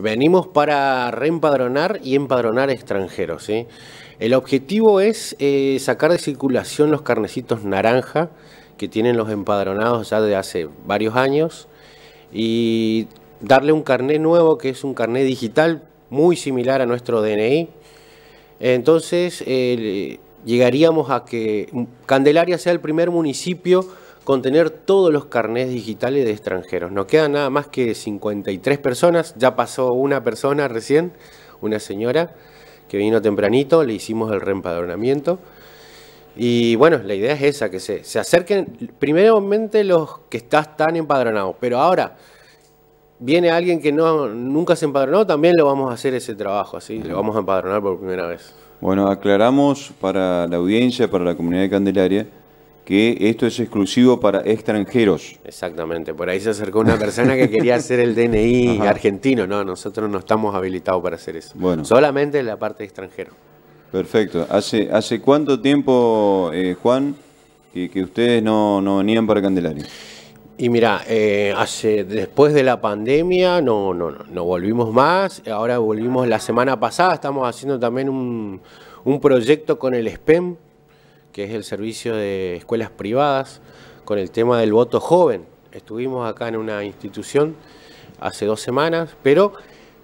Venimos para reempadronar y empadronar extranjeros. El objetivo es eh, sacar de circulación los carnecitos naranja que tienen los empadronados ya de hace varios años y darle un carné nuevo que es un carné digital muy similar a nuestro DNI. Entonces eh, llegaríamos a que Candelaria sea el primer municipio contener todos los carnés digitales de extranjeros. Nos quedan nada más que 53 personas, ya pasó una persona recién, una señora que vino tempranito, le hicimos el reempadronamiento. Y bueno, la idea es esa, que se, se acerquen primeramente los que están empadronados, pero ahora viene alguien que no, nunca se empadronó, también lo vamos a hacer ese trabajo, así, lo vamos a empadronar por primera vez. Bueno, aclaramos para la audiencia, para la comunidad de Candelaria, que esto es exclusivo para extranjeros. Exactamente, por ahí se acercó una persona que quería hacer el DNI argentino. No, nosotros no estamos habilitados para hacer eso. Bueno. Solamente la parte extranjero Perfecto. ¿Hace, hace cuánto tiempo, eh, Juan, que, ustedes no, no, venían para Candelaria? Y mira, eh, hace, después de la pandemia no, no, no, volvimos más. Ahora volvimos la semana pasada, estamos haciendo también un, un proyecto con el SPEM, que es el servicio de escuelas privadas, con el tema del voto joven. Estuvimos acá en una institución hace dos semanas, pero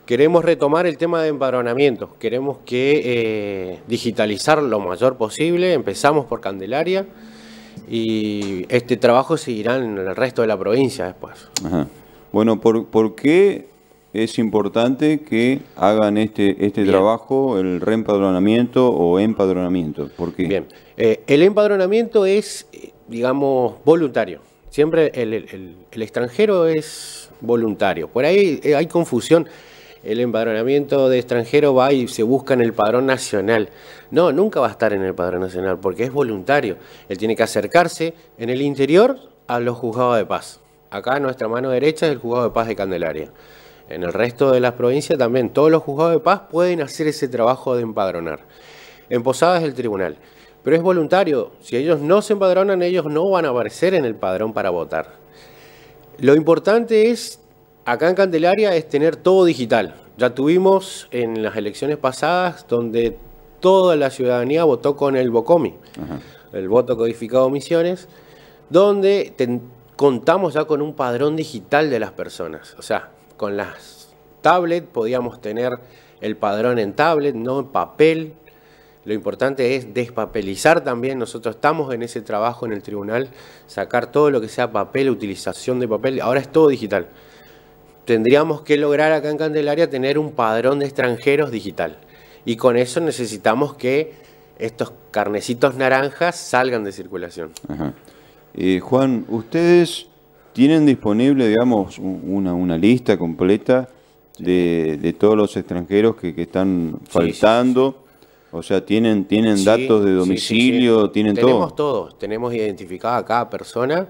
queremos retomar el tema de empadronamiento. Queremos que eh, digitalizar lo mayor posible. Empezamos por Candelaria y este trabajo seguirá en el resto de la provincia después. Bueno, ¿por qué es importante que hagan este, este trabajo, el reempadronamiento o empadronamiento. porque Bien, eh, el empadronamiento es, digamos, voluntario. Siempre el, extranjero es voluntario. Por ahí eh, hay confusión. El empadronamiento de extranjero va y se busca en el padrón nacional. No, nunca va a estar en el padrón nacional porque es voluntario. Él tiene que acercarse en el interior a los juzgados de paz. Acá nuestra mano derecha es el juzgado de paz de Candelaria. En el resto de las provincias también todos los juzgados de paz pueden hacer ese trabajo de empadronar. En Posadas el tribunal. Pero es voluntario. Si ellos no se empadronan, ellos no van a aparecer en el padrón para votar. Lo importante es, acá en Candelaria, es tener todo digital. Ya tuvimos en las elecciones pasadas donde toda la ciudadanía votó con el BOCOMI, el voto codificado Misiones, donde contamos ya con un padrón digital de las personas. O sea, con las tablets, podíamos tener el padrón en tablet, no en papel. Lo importante es despapelizar también, nosotros estamos en ese trabajo en el tribunal, sacar todo lo que sea papel, utilización de papel, ahora es todo digital. Tendríamos que lograr acá en Candelaria tener un padrón de extranjeros digital. Y con eso necesitamos que estos carnecitos naranjas salgan de circulación. Eh, Juan, ustedes ¿Tienen disponible, digamos, una, lista completa de, todos los extranjeros que, están faltando? O sea, ¿tienen, tienen datos de domicilio? ¿Tienen tenemos todos, tenemos identificada a cada persona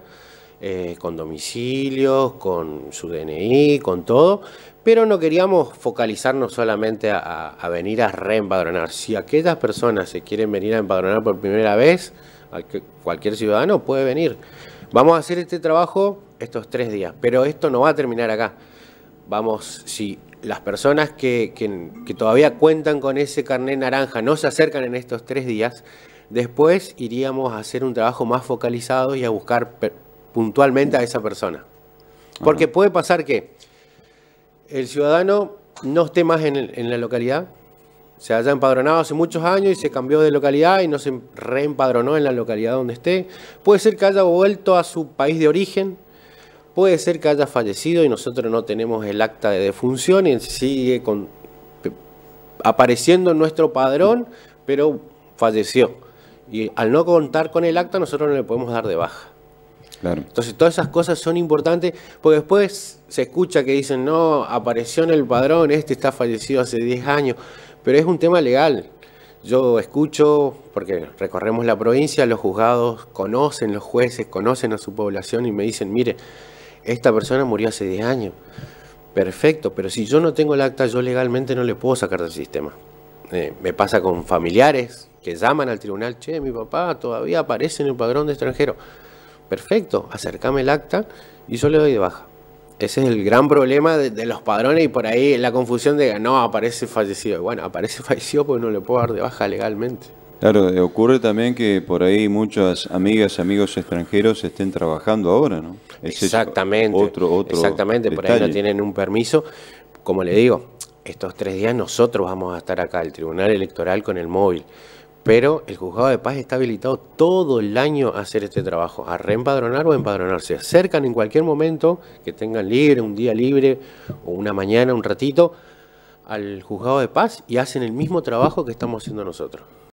eh, con domicilios, con su DNI, con todo, pero no queríamos focalizarnos solamente a, a venir a reempadronar. Si aquellas personas se quieren venir a empadronar por primera vez, cualquier ciudadano puede venir Vamos a hacer este trabajo estos tres días, pero esto no va a terminar acá. Vamos, si las personas que, todavía cuentan con ese carnet naranja no se acercan en estos tres días, después iríamos a hacer un trabajo más focalizado y a buscar puntualmente a esa persona. Porque puede pasar que el ciudadano no esté más en la localidad, se haya empadronado hace muchos años y se cambió de localidad y no se reempadronó en la localidad donde esté. Puede ser que haya vuelto a su país de origen. Puede ser que haya fallecido y nosotros no tenemos el acta de defunción y sigue con, apareciendo en nuestro padrón, pero falleció. Y al no contar con el acta, nosotros no le podemos dar de baja. Entonces, todas esas cosas son importantes, porque después se escucha que dicen, no, apareció en el padrón, este está fallecido hace 10 años pero es un tema legal. Yo escucho, porque recorremos la provincia, los juzgados conocen los jueces, conocen a su población y me dicen, mire, esta persona murió hace 10 años. Perfecto, pero si yo no tengo el acta, yo legalmente no le puedo sacar del sistema. Eh, me pasa con familiares que llaman al tribunal, che, mi papá todavía aparece en el padrón de extranjero. Perfecto, acercame el acta y yo le doy de baja. Ese es el gran problema de, los padrones y por ahí la confusión de no aparece fallecido. Bueno, aparece fallecido porque no le puedo dar de baja legalmente. Claro, eh, ocurre también que por ahí muchas amigas, amigos extranjeros estén trabajando ahora, ¿no? exactamente. Otro, otro exactamente, por ahí no tienen un permiso. Como le digo, estos tres días nosotros vamos a estar acá, el Tribunal Electoral con el móvil. Pero el juzgado de paz está habilitado todo el año a hacer este trabajo, a reempadronar o empadronarse. Acercan en cualquier momento que tengan libre, un día libre o una mañana, un ratito, al juzgado de paz y hacen el mismo trabajo que estamos haciendo nosotros.